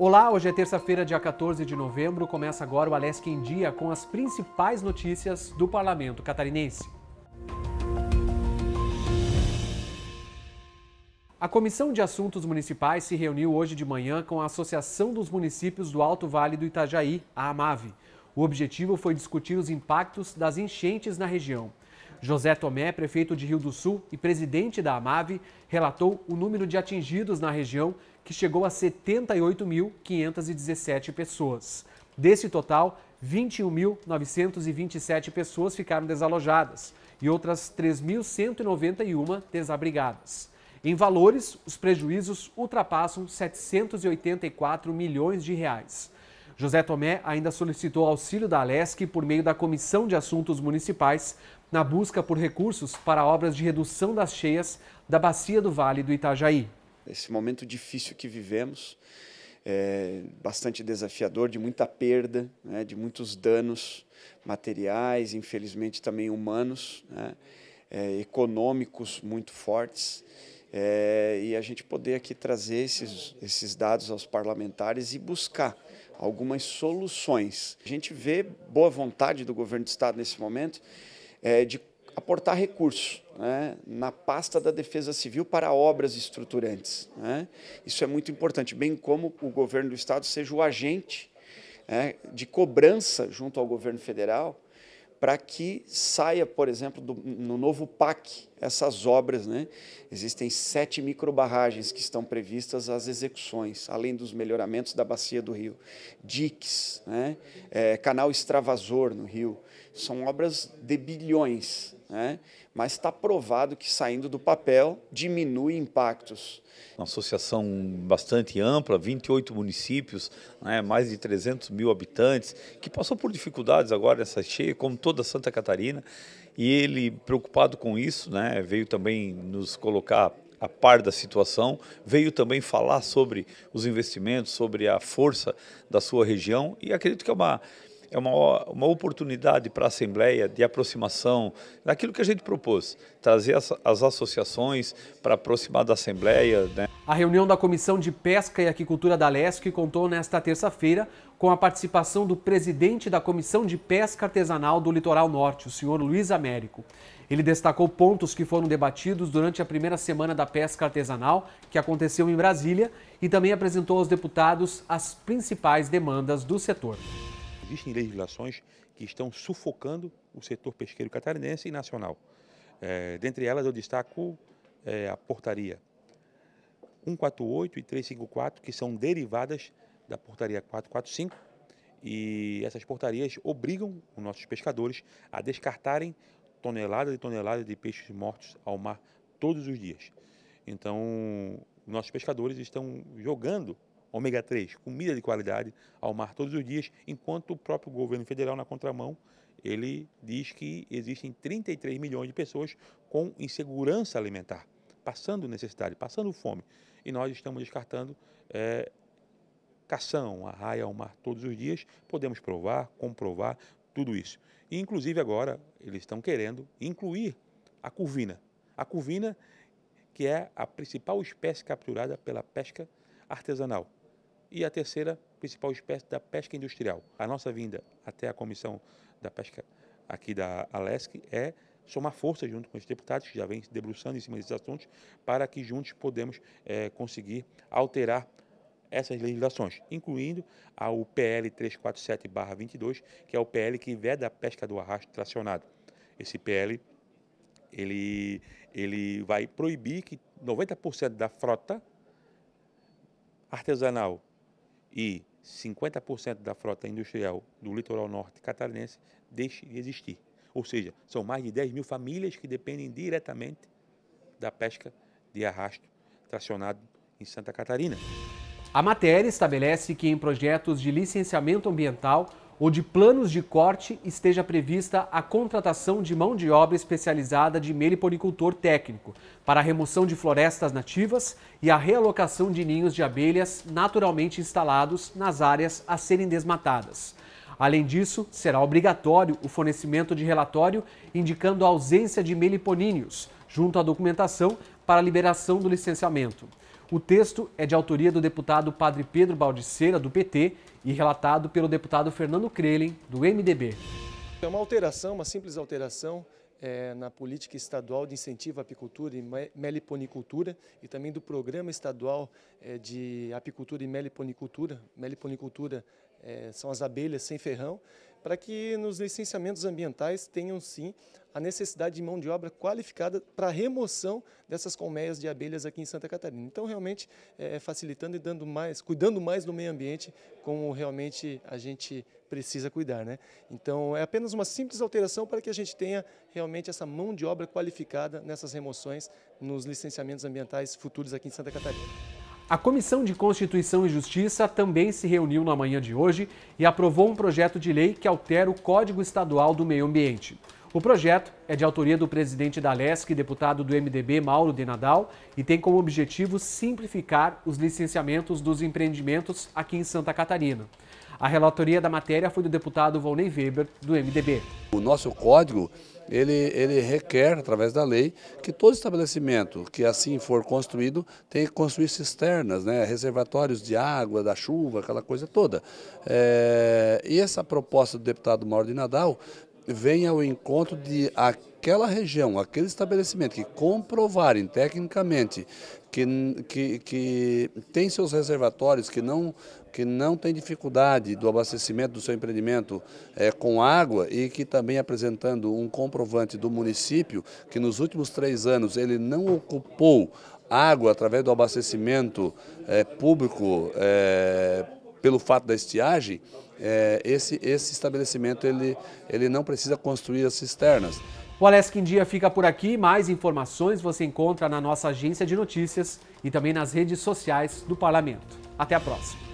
Olá, hoje é terça-feira, dia 14 de novembro. Começa agora o Alesc em Dia com as principais notícias do parlamento catarinense. A Comissão de Assuntos Municipais se reuniu hoje de manhã com a Associação dos Municípios do Alto Vale do Itajaí, a AMAVE. O objetivo foi discutir os impactos das enchentes na região. José Tomé, prefeito de Rio do Sul e presidente da AMAV, relatou o número de atingidos na região, que chegou a 78.517 pessoas. Desse total, 21.927 pessoas ficaram desalojadas e outras 3.191 desabrigadas. Em valores, os prejuízos ultrapassam 784 milhões de reais. José Tomé ainda solicitou auxílio da Alesc por meio da Comissão de Assuntos Municipais na busca por recursos para obras de redução das cheias da bacia do Vale do Itajaí. Esse momento difícil que vivemos, é bastante desafiador, de muita perda, né, de muitos danos materiais, infelizmente também humanos, né, é, econômicos muito fortes. É, e a gente poder aqui trazer esses, esses dados aos parlamentares e buscar algumas soluções. A gente vê boa vontade do governo do Estado nesse momento é, de aportar recursos né, na pasta da Defesa Civil para obras estruturantes. Né? Isso é muito importante, bem como o governo do Estado seja o agente é, de cobrança junto ao governo federal para que saia, por exemplo, do, no novo PAC, essas obras. Né? Existem sete microbarragens que estão previstas às execuções, além dos melhoramentos da bacia do rio. diques, né? É, canal extravasor no rio. São obras de bilhões né? mas está provado que saindo do papel diminui impactos. Uma associação bastante ampla, 28 municípios, né? mais de 300 mil habitantes, que passou por dificuldades agora nessa cheia, como toda Santa Catarina, e ele, preocupado com isso, né? veio também nos colocar a par da situação, veio também falar sobre os investimentos, sobre a força da sua região e acredito que é uma é uma, uma oportunidade para a Assembleia de aproximação daquilo que a gente propôs, trazer as, as associações para aproximar da Assembleia. Né? A reunião da Comissão de Pesca e Aquicultura da Lesc contou nesta terça-feira com a participação do presidente da Comissão de Pesca Artesanal do Litoral Norte, o senhor Luiz Américo. Ele destacou pontos que foram debatidos durante a primeira semana da pesca artesanal, que aconteceu em Brasília, e também apresentou aos deputados as principais demandas do setor existem legislações que estão sufocando o setor pesqueiro catarinense e nacional. É, dentre elas, eu destaco é, a portaria 148 e 354, que são derivadas da portaria 445, e essas portarias obrigam os nossos pescadores a descartarem toneladas e toneladas de peixes mortos ao mar todos os dias. Então, nossos pescadores estão jogando ômega 3, comida de qualidade ao mar todos os dias, enquanto o próprio governo federal, na contramão, ele diz que existem 33 milhões de pessoas com insegurança alimentar, passando necessidade, passando fome. E nós estamos descartando é, cação, arraia ao mar todos os dias. Podemos provar, comprovar tudo isso. E, inclusive, agora eles estão querendo incluir a curvina. A curvina, que é a principal espécie capturada pela pesca artesanal e a terceira principal espécie da pesca industrial. A nossa vinda até a Comissão da Pesca aqui da Alesc é somar força junto com os deputados que já vêm se debruçando em cima desses assuntos para que juntos podemos é, conseguir alterar essas legislações, incluindo o PL 347/22, que é o PL que veda a pesca do arrasto tracionado. Esse PL ele, ele vai proibir que 90% da frota artesanal e 50% da frota industrial do litoral norte catarinense deixe de existir. Ou seja, são mais de 10 mil famílias que dependem diretamente da pesca de arrasto tracionado em Santa Catarina. A matéria estabelece que em projetos de licenciamento ambiental, ou de planos de corte esteja prevista a contratação de mão de obra especializada de meliponicultor técnico para a remoção de florestas nativas e a realocação de ninhos de abelhas naturalmente instalados nas áreas a serem desmatadas. Além disso, será obrigatório o fornecimento de relatório indicando a ausência de meliponíneos junto à documentação para a liberação do licenciamento. O texto é de autoria do deputado Padre Pedro Baldiceira, do PT, e relatado pelo deputado Fernando Krelen, do MDB. É uma alteração, uma simples alteração é, na política estadual de incentivo à apicultura e meliponicultura e também do programa estadual é, de apicultura e meliponicultura. Meliponicultura é, são as abelhas sem ferrão para que nos licenciamentos ambientais tenham sim a necessidade de mão de obra qualificada para a remoção dessas colmeias de abelhas aqui em Santa Catarina. Então, realmente, é, é, facilitando e dando mais, cuidando mais do meio ambiente, como realmente a gente precisa cuidar. Né? Então, é apenas uma simples alteração para que a gente tenha realmente essa mão de obra qualificada nessas remoções nos licenciamentos ambientais futuros aqui em Santa Catarina. A Comissão de Constituição e Justiça também se reuniu na manhã de hoje e aprovou um projeto de lei que altera o Código Estadual do Meio Ambiente. O projeto é de autoria do presidente da LESC, deputado do MDB, Mauro de Nadal, e tem como objetivo simplificar os licenciamentos dos empreendimentos aqui em Santa Catarina. A relatoria da matéria foi do deputado Volney Weber, do MDB. O nosso código, ele, ele requer, através da lei, que todo estabelecimento que assim for construído tem que construir cisternas, né, reservatórios de água, da chuva, aquela coisa toda. É, e essa proposta do deputado Mauro de Nadal vem ao encontro de aquela região, aquele estabelecimento que comprovarem tecnicamente que, que, que tem seus reservatórios, que não, que não tem dificuldade do abastecimento do seu empreendimento é, com água e que também apresentando um comprovante do município que nos últimos três anos ele não ocupou água através do abastecimento é, público é, pelo fato da estiagem, é, esse, esse estabelecimento ele, ele não precisa construir as cisternas. O Alesc em Dia fica por aqui. Mais informações você encontra na nossa agência de notícias e também nas redes sociais do Parlamento. Até a próxima.